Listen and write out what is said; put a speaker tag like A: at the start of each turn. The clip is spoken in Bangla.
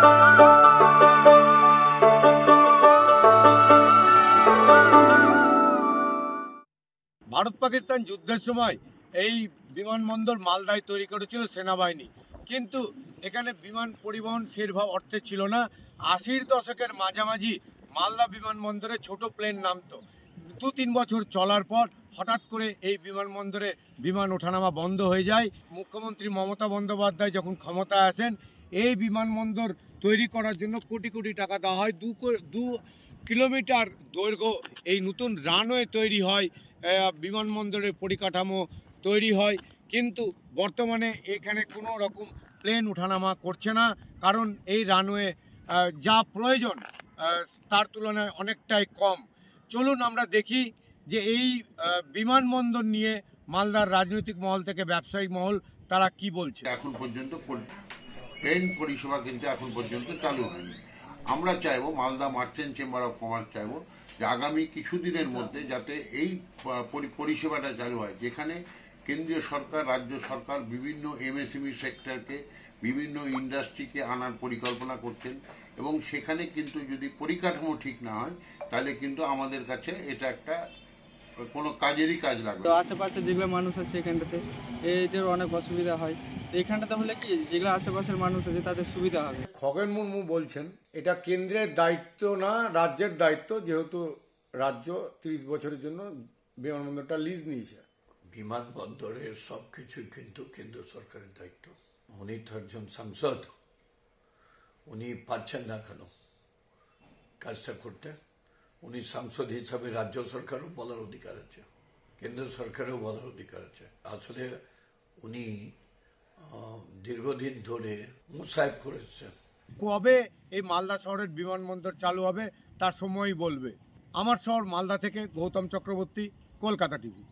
A: ভারত পাকিস্তান যুদ্ধের সময় এই বিমানবন্দর মালদায় তৈরি করেছিল সেনাবাহিনী কিন্তু এখানে বিমান পরিবহন সেরভাব অর্থে ছিল না আশির দশকের মাঝামাঝি মালদা বিমানবন্দরে ছোট প্লেন নামতো দু তিন বছর চলার পর হঠাৎ করে এই বিমানবন্দরে বিমান ওঠানামা বন্ধ হয়ে যায় মুখ্যমন্ত্রী মমতা বন্দ্যোপাধ্যায় যখন ক্ষমতায় আসেন এই বিমানবন্দর তৈরি করার জন্য কোটি কোটি টাকা দেওয়া হয় দু দু কিলোমিটার দৈর্ঘ্য এই নতুন রানওয়ে তৈরি হয় বিমানবন্দরের পরিকাঠামো তৈরি হয় কিন্তু বর্তমানে এখানে কোনো রকম প্লেন উঠানামা করছে না কারণ এই রানওয়ে যা প্রয়োজন তার তুলনায় অনেকটাই কম চলুন আমরা দেখি যে এই বিমানবন্দর নিয়ে মালদার রাজনৈতিক মহল থেকে ব্যবসায়িক মহল তারা কি বলছে
B: এখন পর্যন্ত ট্রেন পরিষেবা কিন্তু এখন পর্যন্ত চালু হয়নি আমরা চাইব Malda merchant chamber of commerce চাইব যে আগামী কিছুদিনের মধ্যে যাতে এই পরিষেবাটা চালু হয় যেখানে কেন্দ্রীয় সরকার রাজ্য সরকার বিভিন্ন এমএসএমই সেক্টরকে e বিভিন্ন ইন্ডাস্ট্রিকে আনার পরিকল্পনা করছেন এবং সেখানে কিন্তু যদি পরিকাঠামো ঠিক না হয় তাহলে কিন্তু আমাদের কাছে এটা একটা কোনো কাজেরই কাজ লাগবে আশেপাশে যেগুলো মানুষ আছে এখানটাতে এদের অনেক অসুবিধা হয় এখানটা তাহলে কি যেগুলো আশেপাশের মানুষ আছে তাদের সুবিধা হবে
A: খগেন মুর্মু বলছেন এটা কেন্দ্রের দায়িত্ব না রাজ্যের দায়িত্ব যেহেতু
C: রাজ্য তিরিশ বছরের জন্য বিমানবন্দরটা লিজ নিয়েছে বিমানবন্দরের সব কিছুই কিন্তু কেন্দ্র সরকারের দায়িত্ব উনি তো একজন সাংসদ উনি পারছেন না কেন কাজটা করতে উনি সাংসদ হিসাবে রাজ্য সরকারও বলার অধিকার আছে কেন্দ্র সরকারও বলার অধিকার আছে আসলে উনি দীর্ঘদিন ধরে মুসাইফ করেছে
A: কবে এই মালদা শহরের বিমানবন্দর চালু হবে তার সময়ই বলবে আমার শহর মালদা থেকে গৌতম চক্রবর্তী কলকাতা টিভি